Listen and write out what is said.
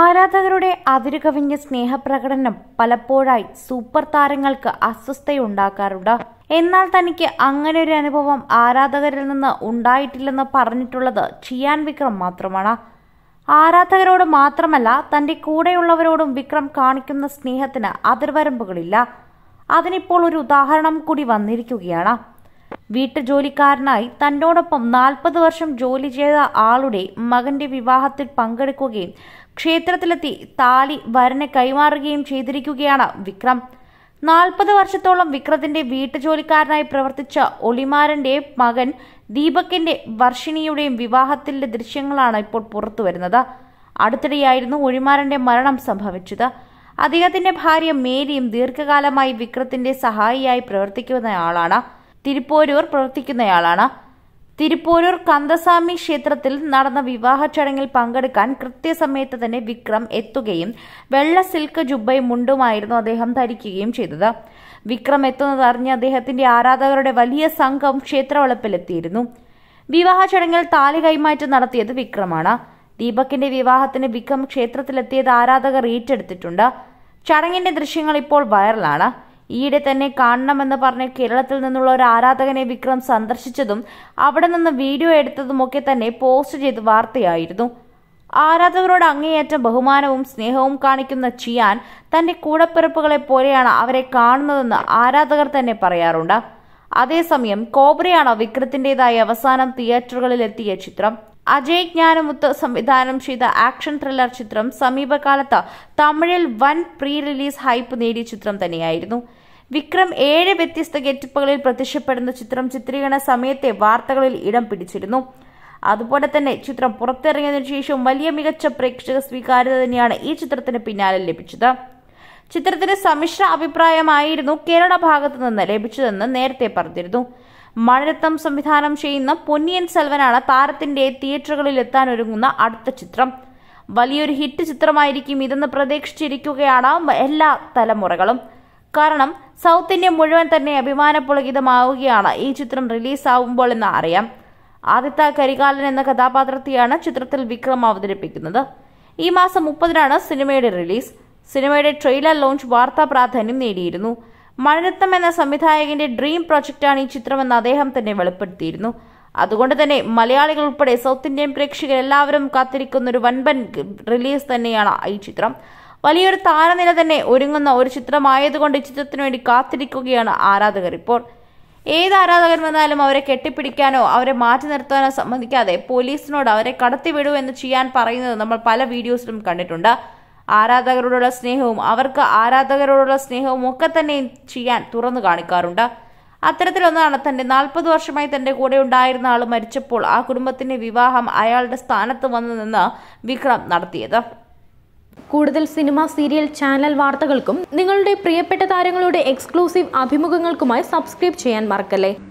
ആരാധകരുടെ അതിരുകവിഞ്ഞ സ്നേഹപ്രകടനം പലപ്പോഴായി സൂപ്പർ താരങ്ങൾക്ക് അസ്വസ്ഥയുണ്ടാക്കാറുണ്ട് എന്നാൽ തനിക്ക് അങ്ങനെ ഒരു അനുഭവം ആരാധകരിൽ നിന്ന് ഉണ്ടായിട്ടില്ലെന്ന് പറഞ്ഞിട്ടുള്ളത് ചിയാൻ വിക്രം മാത്രമാണ് ആരാധകരോട് മാത്രമല്ല തന്റെ കൂടെയുള്ളവരോടും വിക്രം കാണിക്കുന്ന സ്നേഹത്തിന് അതിർവരമ്പുകളില്ല അതിനിപ്പോൾ ഒരു ഉദാഹരണം കൂടി വന്നിരിക്കുകയാണ് വീട്ടുജോലിക്കാരനായി തന്നോടൊപ്പം നാൽപ്പത് വർഷം ജോലി ചെയ്ത ആളുടെ മകന്റെ വിവാഹത്തിൽ പങ്കെടുക്കുകയും ക്ഷേത്രത്തിലെത്തി താലി വരനെ കൈമാറുകയും ചെയ്തിരിക്കുകയാണ് വിക്രം നാൽപ്പത് വർഷത്തോളം വിക്രത്തിന്റെ വീട്ടുജോലിക്കാരനായി പ്രവർത്തിച്ച ഒളിമാരന്റെ മകൻ ദീപകിന്റെ വർഷിണിയുടെയും വിവാഹത്തിന്റെ ദൃശ്യങ്ങളാണ് ഇപ്പോൾ പുറത്തു വരുന്നത് അടുത്തിടെയായിരുന്നു ഒളിമാരന്റെ മരണം സംഭവിച്ചത് അദ്ദേഹത്തിന്റെ ഭാര്യ മേരിയും ദീർഘകാലമായി വിക്രത്തിന്റെ സഹായിയായി പ്രവർത്തിക്കുന്ന ആളാണ് തിരുപ്പോരൂർ പ്രവർത്തിക്കുന്നയാളാണ് തിരുപ്പോരൂർ കന്തസ്വാമി ക്ഷേത്രത്തിൽ നടന്ന വിവാഹ ചടങ്ങിൽ പങ്കെടുക്കാൻ കൃത്യസമയത്ത് തന്നെ വിക്രം എത്തുകയും വെള്ള സിൽക്ക് ജുബയും മുണ്ടുമായിരുന്നു അദ്ദേഹം ധരിക്കുകയും ചെയ്തത് വിക്രം എത്തുന്നത് അറിഞ്ഞ് അദ്ദേഹത്തിന്റെ ആരാധകരുടെ വലിയ സംഘം ക്ഷേത്രവളപ്പിലെത്തിയിരുന്നു വിവാഹ ചടങ്ങിൽ താലി കൈമാറ്റം നടത്തിയത് വിക്രമാണ് ദീപകിന്റെ വിവാഹത്തിന് വിക്രം ക്ഷേത്രത്തിലെത്തിയത് ആരാധകർ ഏറ്റെടുത്തിട്ടുണ്ട് ചടങ്ങിന്റെ ദൃശ്യങ്ങൾ ഇപ്പോൾ വൈറലാണ് ഈയിടെ തന്നെ കാണണമെന്ന് പറഞ്ഞ് കേരളത്തിൽ നിന്നുള്ള ഒരു ആരാധകനെ വിക്രം സന്ദർശിച്ചതും അവിടെ നിന്ന് വീഡിയോ എടുത്തതുമൊക്കെ തന്നെ പോസ്റ്റ് ചെയ്ത് വാർത്തയായിരുന്നു ആരാധകരോട് അങ്ങേയറ്റം ബഹുമാനവും സ്നേഹവും കാണിക്കുന്ന ചിയാൻ തന്റെ കൂടപ്പിറപ്പുകളെ പോലെയാണ് അവരെ കാണുന്നതെന്ന് ആരാധകർ തന്നെ പറയാറുണ്ട് അതേസമയം കോബ്രയാണ് വിക്രത്തിന്റേതായ അവസാനം എത്തിയ ചിത്രം അജയ് ജ്ഞാനമുത്ത് സംവിധാനം ചെയ്ത ആക്ഷൻ ത്രില്ലർ ചിത്രം സമീപകാലത്ത് തമിഴിൽ വൻ പ്രീ റിലീസ് ഹൈപ്പ് നേടിയ ചിത്രം തന്നെയായിരുന്നു വിക്രം ഏഴ് വ്യത്യസ്ത ഗെറ്റപ്പുകളിൽ പ്രത്യക്ഷപ്പെടുന്ന ചിത്രം ചിത്രീകരണ സമയത്തെ വാർത്തകളിൽ ഇടം പിടിച്ചിരുന്നു അതുപോലെ തന്നെ ചിത്രം പുറത്തിറങ്ങിയതിനു ശേഷം വലിയ മികച്ച പ്രേക്ഷക സ്വീകാര്യത തന്നെയാണ് ഈ ചിത്രത്തിന് പിന്നാലെ ലഭിച്ചത് ചിത്രത്തിന് സമ്മിശ്ര അഭിപ്രായമായിരുന്നു കേരള ഭാഗത്തു നിന്ന് ലഭിച്ചതെന്ന് നേരത്തെ പറഞ്ഞിരുന്നു മഴരത്തം സംവിധാനം ചെയ്യുന്ന പൊന്നിയൻ സെൽവനാണ് താരത്തിന്റെ തിയേറ്ററുകളിൽ എത്താൻ ഒരുങ്ങുന്ന അടുത്ത ചിത്രം വലിയൊരു ഹിറ്റ് ചിത്രമായിരിക്കും ഇതെന്ന് പ്രതീക്ഷിച്ചിരിക്കുകയാണ് എല്ലാ തലമുറകളും കാരണം സൗത്ത് ഇന്ത്യ മുഴുവൻ തന്നെ പുളകിതമാവുകയാണ് ഈ ചിത്രം റിലീസാവുമ്പോൾ എന്ന് അറിയാം ആദിത്യ കരികാലൻ എന്ന കഥാപാത്രത്തെയാണ് ചിത്രത്തിൽ വിക്രം അവതരിപ്പിക്കുന്നത് ഈ മാസം മുപ്പതിനാണ് സിനിമയുടെ റിലീസ് സിനിമയുടെ ട്രെയിലർ ലോഞ്ച് വാർത്താ പ്രാധാന്യം നേടിയിരുന്നു മഴരത്തം എന്ന സംവിധായകന്റെ ഡ്രീം പ്രൊജക്റ്റാണ് ഈ ചിത്രമെന്ന് അദ്ദേഹം തന്നെ വെളിപ്പെടുത്തിയിരുന്നു അതുകൊണ്ട് തന്നെ മലയാളികൾ ഉൾപ്പെടെ സൗത്ത് ഇന്ത്യൻ പ്രേക്ഷകർ എല്ലാവരും കാത്തിരിക്കുന്ന ഒരു വൻപൻ റിലീസ് തന്നെയാണ് ഈ ചിത്രം വലിയൊരു താരനില തന്നെ ഒരുങ്ങുന്ന ഒരു ചിത്രമായതുകൊണ്ട് ഈ ചിത്രത്തിനു വേണ്ടി കാത്തിരിക്കുകയാണ് ആരാധകർ ഇപ്പോൾ ഏത് ആരാധകർ വന്നാലും അവരെ കെട്ടിപ്പിടിക്കാനോ അവരെ മാറ്റി നിർത്താനോ സമ്മതിക്കാതെ പോലീസിനോട് അവരെ കടത്തിവിടൂ എന്ന് ചെയ്യാൻ പറയുന്നത് നമ്മൾ പല വീഡിയോസിലും കണ്ടിട്ടുണ്ട് ആരാധകരോടുള്ള സ്നേഹവും അവർക്ക് ആരാധകരോടുള്ള സ്നേഹവും ഒക്കെ തന്നെ ചെയ്യാൻ തുറന്നു കാണിക്കാറുണ്ട് അത്തരത്തിലൊന്നാണ് തന്റെ നാൽപ്പത് വർഷമായി തന്റെ കൂടെ ഉണ്ടായിരുന്ന ആൾ മരിച്ചപ്പോൾ ആ കുടുംബത്തിന്റെ വിവാഹം അയാളുടെ സ്ഥാനത്ത് വന്നു നിന്ന് വിക്രം നടത്തിയത് കൂടുതൽ സിനിമ സീരിയൽ ചാനൽ വാർത്തകൾക്കും നിങ്ങളുടെ പ്രിയപ്പെട്ട താരങ്ങളുടെ എക്സ്ക്ലൂസീവ് അഭിമുഖങ്ങൾക്കുമായി സബ്സ്ക്രൈബ് ചെയ്യാൻ മറക്കല്ലേ